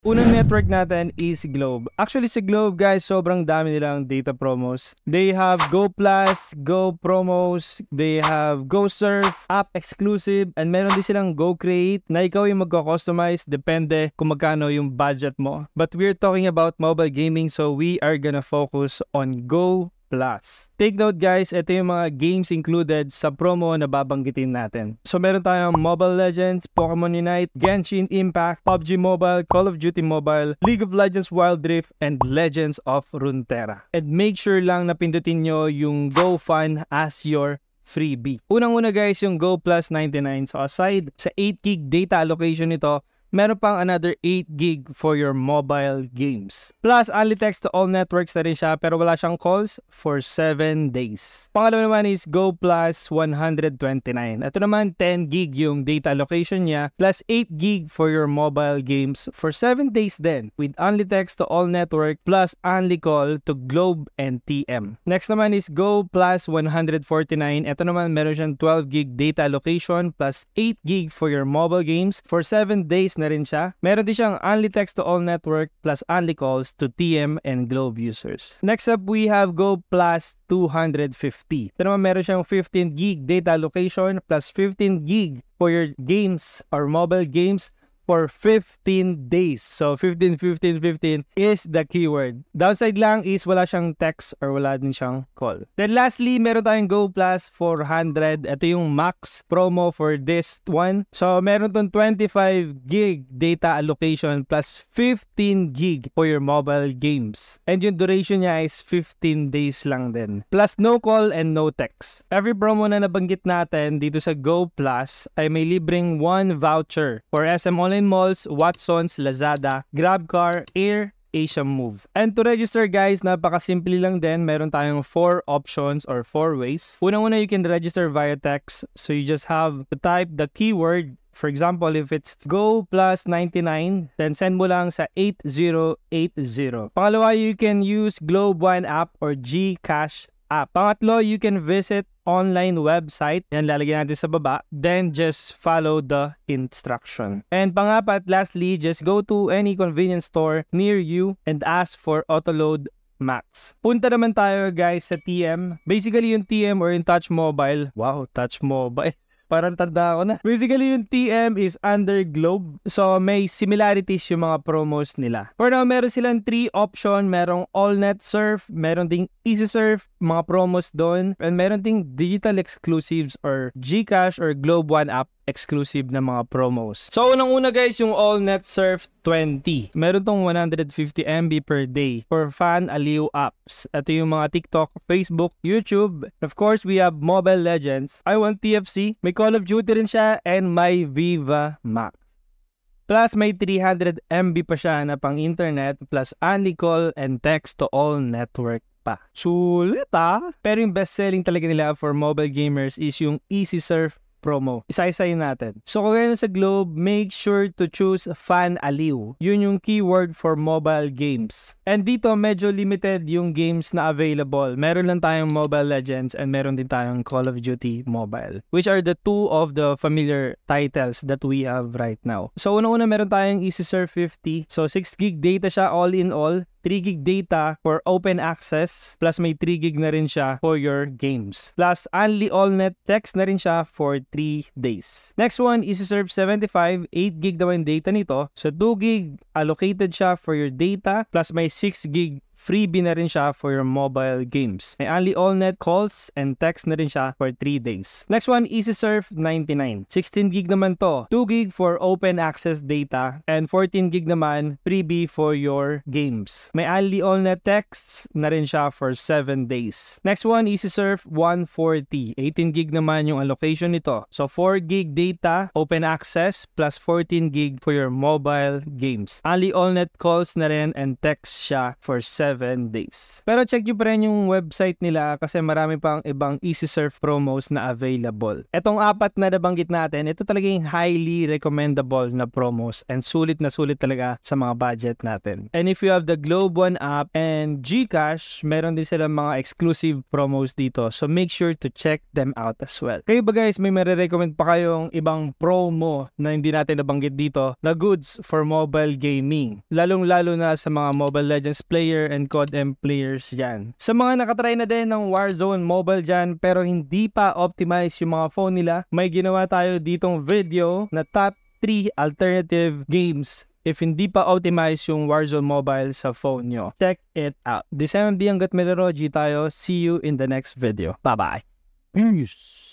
Unang network natin is Globe. Actually, si Globe, guys, sobrang dami nilang data promos. They have Go Plus, Go Promos, they have Go Surf, App Exclusive, and meron din silang Go Create na ikaw yung magko-customize depende kung magkano yung budget mo. But we're talking about mobile gaming, so we are gonna focus on Go Plus. Take note guys, ito yung mga games included sa promo na babanggitin natin. So meron tayong Mobile Legends, Pokemon Unite, Genshin Impact, PUBG Mobile, Call of Duty Mobile, League of Legends Wild Rift, and Legends of Runeterra. And make sure lang na pindutin nyo yung GoFund as your freebie. Unang-una guys yung Go Plus 99. So aside sa 8 gb data allocation nito, meron pang another 8 gig for your mobile games. Plus, only text to all networks na rin siya pero wala siyang calls for 7 days. Pangalawa naman is Go Plus 129. Ito naman 10 gig yung data allocation niya plus 8 gig for your mobile games for 7 days then with only text to all network plus only call to Globe and TM. Next naman is Go Plus 149. Ito naman meron siyang 12 gig data allocation plus 8 gig for your mobile games for 7 days na rin siya. Meron din siyang only text to all network plus only calls to TM and Globe users. Next up, we have Go Plus 250. Ito naman meron siyang 15 gig data location plus 15 gig for your games or mobile games for 15 days. So 15, 15, 15 is the keyword. Downside lang is wala siyang text or wala din siyang call. Then lastly, meron tayong Go Plus 400. Ito yung max promo for this one. So meron tong 25 gig data allocation plus 15 gig for your mobile games. And yung duration niya is 15 days lang din. Plus no call and no text. Every promo na nabanggit natin dito sa Go Plus ay may libreng one voucher for SM Online online malls, Watsons, Lazada, GrabCar, Air, Asia Move. And to register guys, napakasimple lang din. Meron tayong 4 options or 4 ways. Unang-una, you can register via text. So you just have to type the keyword For example, if it's go plus 99, then send mo lang sa 8080. Pangalawa, you can use Globe One app or GCash app. Ah, pangatlo, you can visit online website. Yan, lalagyan natin sa baba. Then, just follow the instruction. And pangapat, lastly, just go to any convenience store near you and ask for autoload Max. Punta naman tayo guys sa TM. Basically yung TM or yung Touch Mobile. Wow, Touch Mobile. Parang tanda ako na. Basically, yung TM is under globe. So, may similarities yung mga promos nila. For now, meron silang 3 option. Merong all-net surf, meron ding easy surf, mga promos doon, and meron ding digital exclusives or GCash or Globe One app exclusive na mga promos. So, unang-una guys, yung AllNet Surf 20. Meron tong 150 MB per day for fan aliw apps. Ito yung mga TikTok, Facebook, YouTube. Of course, we have Mobile Legends. I want TFC. May Call of Duty rin siya and my Viva Max. Plus, may 300 MB pa siya na pang internet plus only call and text to all network pa. Sulit ah! Pero yung best-selling talaga nila for mobile gamers is yung Easy Surf promo. Isa-isayin natin. So kung ganyan sa Globe, make sure to choose Fan Aliw. Yun yung keyword for mobile games. And dito, medyo limited yung games na available. Meron lang tayong Mobile Legends and meron din tayong Call of Duty Mobile, which are the two of the familiar titles that we have right now. So unang-una, meron tayong EasySurf 50. So 6 gb data siya all in all. 3 gig data for open access plus may 3 gig na rin siya for your games. Plus only net text na rin siya for 3 days. Next one is serve 75, 8 gig daw yung data nito. So 2 gig allocated siya for your data plus may 6 gig freebie na rin siya for your mobile games. May only all-net calls and text na rin siya for 3 days. Next one, Easy Surf 99. 16 gb naman to. 2 gb for open access data and 14 gb naman freebie for your games. May only all-net texts na rin siya for 7 days. Next one, Easy Surf 140. 18 gb naman yung allocation nito. So 4 gb data, open access, plus 14 gb for your mobile games. Only all-net calls na rin and text siya for 7 7 days. Pero check nyo pa rin yung website nila kasi marami pang ibang easy surf promos na available. Itong apat na nabanggit natin, ito talaga yung highly recommendable na promos and sulit na sulit talaga sa mga budget natin. And if you have the Globe One app and GCash, meron din silang mga exclusive promos dito. So make sure to check them out as well. Kayo ba guys, may marirecommend pa kayong ibang promo na hindi natin nabanggit dito na goods for mobile gaming. Lalong-lalo na sa mga Mobile Legends player and and cod players dyan. Sa mga nakatry na din ng Warzone Mobile dyan pero hindi pa optimize yung mga phone nila, may ginawa tayo ditong video na top 3 alternative games if hindi pa optimize yung Warzone Mobile sa phone nyo. Check it out. This MMB hanggat Meloroji tayo. See you in the next video. Bye-bye. Peace!